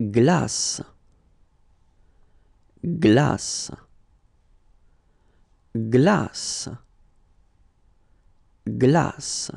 glace, glace, glace, glace.